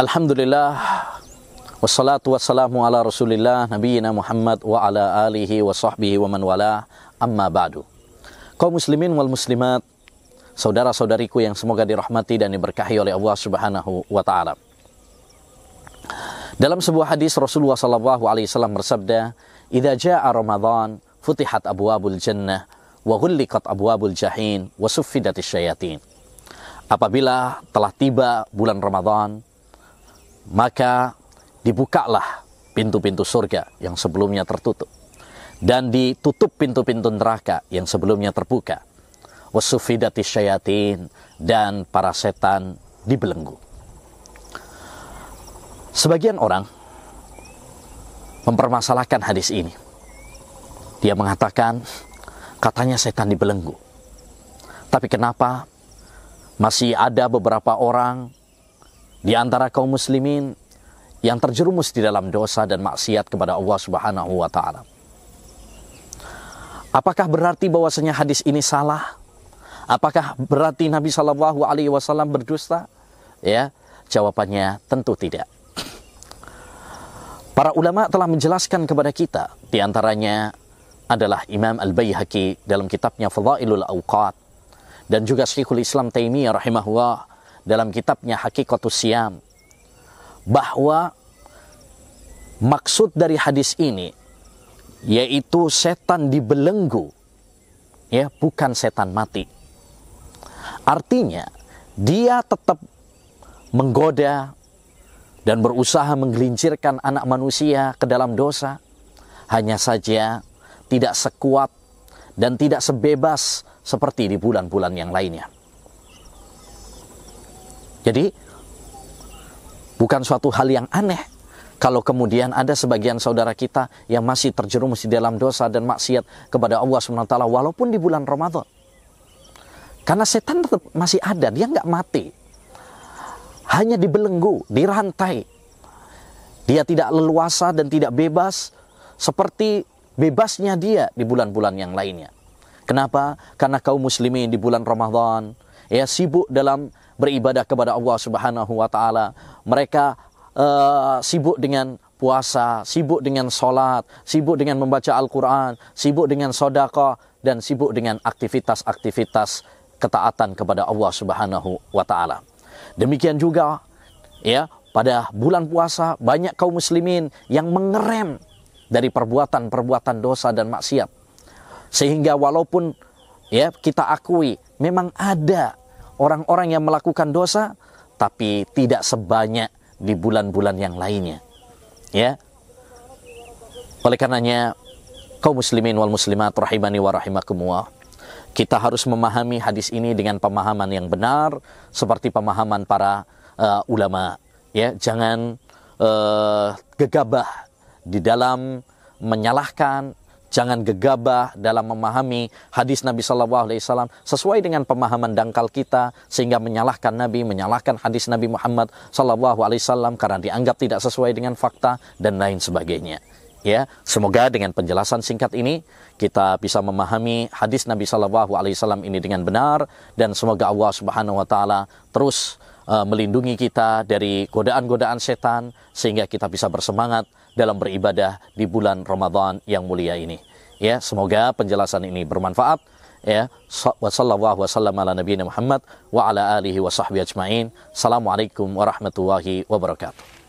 Alhamdulillah Wassalatu wassalamu ala rasulillah Nabiina Muhammad wa ala alihi wa sahbihi wa man wala Amma ba'du Kau muslimin wal muslimat Saudara-saudariku yang semoga dirahmati dan diberkahi oleh Allah subhanahu wa ta'ala Dalam sebuah hadis Rasulullah sallallahu alaihi wasallam bersabda Iza ja'a Ramadan futihat abwabul jannah wa Abu abwabul jahin wa suffidatis syayatin Apabila telah tiba bulan Ramadan, maka dibukalah pintu-pintu surga yang sebelumnya tertutup dan ditutup pintu-pintu neraka yang sebelumnya terbuka wasufidati syayatin dan para setan dibelenggu sebagian orang mempermasalahkan hadis ini dia mengatakan katanya setan dibelenggu tapi kenapa masih ada beberapa orang di antara kaum muslimin yang terjerumus di dalam dosa dan maksiat kepada Allah Subhanahu wa taala. Apakah berarti bahwasanya hadis ini salah? Apakah berarti Nabi Shallallahu alaihi wasallam berdusta? Ya, jawabannya tentu tidak. Para ulama telah menjelaskan kepada kita di antaranya adalah Imam Al-Baihaqi dalam kitabnya Fadhailul Awqat dan juga Syekhul Islam Taimiyah rahimahullah dalam kitabnya Hakikatus Siam bahwa maksud dari hadis ini yaitu setan dibelenggu ya bukan setan mati. Artinya dia tetap menggoda dan berusaha menggelincirkan anak manusia ke dalam dosa hanya saja tidak sekuat dan tidak sebebas seperti di bulan-bulan yang lainnya. Jadi bukan suatu hal yang aneh kalau kemudian ada sebagian saudara kita yang masih terjerumus di dalam dosa dan maksiat kepada Allah SWT walaupun di bulan Ramadan. Karena setan tetap masih ada, dia nggak mati. Hanya dibelenggu, dirantai. Dia tidak leluasa dan tidak bebas seperti bebasnya dia di bulan-bulan yang lainnya. Kenapa? Karena kaum muslimin di bulan Ramadan, ya sibuk dalam beribadah kepada Allah Subhanahu wa taala. Mereka uh, sibuk dengan puasa, sibuk dengan sholat, sibuk dengan membaca Al-Quran, sibuk dengan sodako, dan sibuk dengan aktivitas-aktivitas ketaatan kepada Allah Subhanahu wa Ta'ala. Demikian juga, ya, pada bulan puasa, banyak kaum Muslimin yang mengerem dari perbuatan-perbuatan dosa dan maksiat, sehingga walaupun ya kita akui memang ada orang-orang yang melakukan dosa tapi tidak sebanyak di bulan-bulan yang lainnya. Ya. Oleh karenanya kaum muslimin wal muslimat rahimani wa rahimakumullah. Kita harus memahami hadis ini dengan pemahaman yang benar seperti pemahaman para uh, ulama ya, jangan uh, gegabah di dalam menyalahkan jangan gegabah dalam memahami hadis Nabi Shallallahu Alaihi Wasallam sesuai dengan pemahaman dangkal kita sehingga menyalahkan Nabi, menyalahkan hadis Nabi Muhammad Shallallahu Alaihi Wasallam karena dianggap tidak sesuai dengan fakta dan lain sebagainya. Ya, semoga dengan penjelasan singkat ini kita bisa memahami hadis Nabi Shallallahu Alaihi Wasallam ini dengan benar dan semoga Allah Subhanahu Wa Taala terus uh, melindungi kita dari godaan-godaan setan sehingga kita bisa bersemangat dalam beribadah di bulan Ramadan yang mulia ini. Ya, semoga penjelasan ini bermanfaat. Ya, wassalamu'alaikum wasallam ala nabiyina Muhammad wa ala alihi wa sahbihi ajmain. Assalamualaikum warahmatullahi wabarakatuh.